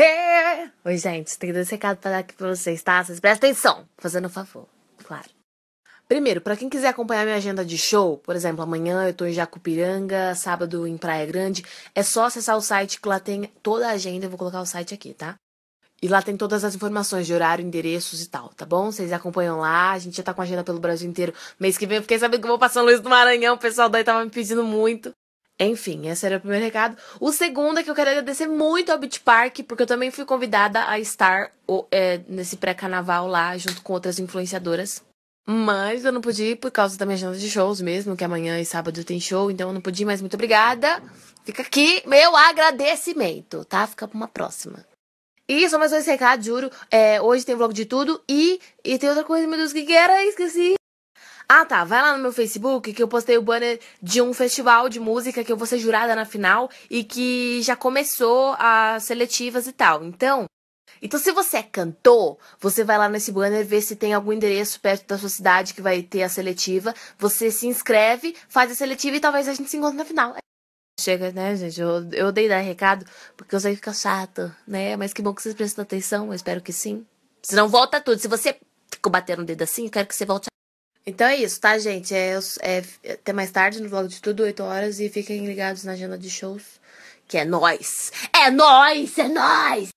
É. Oi, gente, tem dois recados pra dar aqui para vocês, tá? Vocês prestem atenção, fazendo um favor, claro. Primeiro, para quem quiser acompanhar minha agenda de show, por exemplo, amanhã eu tô em Jacupiranga, sábado em Praia Grande, é só acessar o site que lá tem toda a agenda, eu vou colocar o site aqui, tá? E lá tem todas as informações de horário, endereços e tal, tá bom? Vocês acompanham lá, a gente já tá com agenda pelo Brasil inteiro. Mês que vem eu fiquei sabendo que eu vou passar São do Maranhão, o pessoal daí tava me pedindo muito. Enfim, esse era o primeiro recado. O segundo é que eu quero agradecer muito ao Beach Park, porque eu também fui convidada a estar é, nesse pré-carnaval lá, junto com outras influenciadoras. Mas eu não pude ir por causa da minha agenda de shows mesmo, que amanhã e sábado tem show, então eu não pude ir, mas muito obrigada. Fica aqui meu agradecimento, tá? Fica pra uma próxima. E só mais dois recados, juro. É, hoje tem vlog de tudo e, e tem outra coisa, meu Deus, o que, que era? Esqueci. Ah, tá. Vai lá no meu Facebook que eu postei o banner de um festival de música que eu vou ser jurada na final e que já começou as seletivas e tal. Então, então se você é cantor, você vai lá nesse banner ver se tem algum endereço perto da sua cidade que vai ter a seletiva. Você se inscreve, faz a seletiva e talvez a gente se encontre na final. Chega, né, gente? Eu, eu odeio dar recado porque eu sei que fica chato, né? Mas que bom que vocês prestam atenção. Eu espero que sim. Se não, volta tudo. Se você ficou batendo o dedo assim, eu quero que você volte. Então é isso, tá, gente? É, é, até mais tarde no vlog de tudo, 8 horas. E fiquem ligados na agenda de shows, que é nós! É nós! É nós!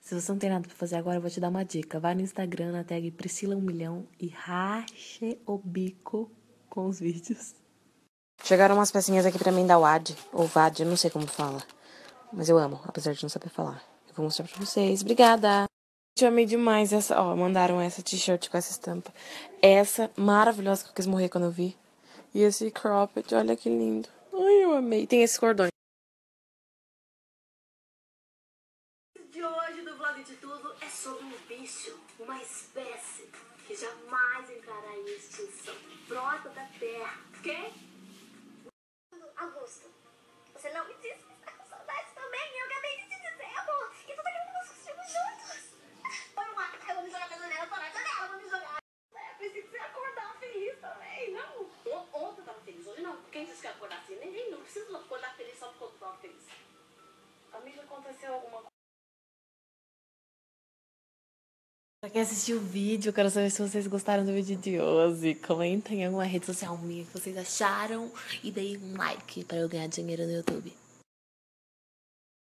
Se você não tem nada pra fazer agora, eu vou te dar uma dica. Vai no Instagram, na tag Priscila 1 milhão e rache o bico com os vídeos. Chegaram umas pecinhas aqui pra mim da WAD, ou VAD, eu não sei como fala. Mas eu amo, apesar de não saber falar. Eu vou mostrar pra vocês. Obrigada! Eu amei demais essa. Ó, mandaram essa t-shirt com essa estampa. Essa maravilhosa que eu quis morrer quando eu vi. E esse cropped, olha que lindo. Ai, eu amei. Tem esses cordões. De hoje do Vlog de Tudo é sobre um bicho, uma espécie que jamais entrará em extinção. Brota da terra aconteceu alguma coisa. Pra quem assistiu o vídeo, quero saber se vocês gostaram do vídeo de hoje. Comentem em alguma rede social minha que vocês acharam. E deem um like para eu ganhar dinheiro no YouTube.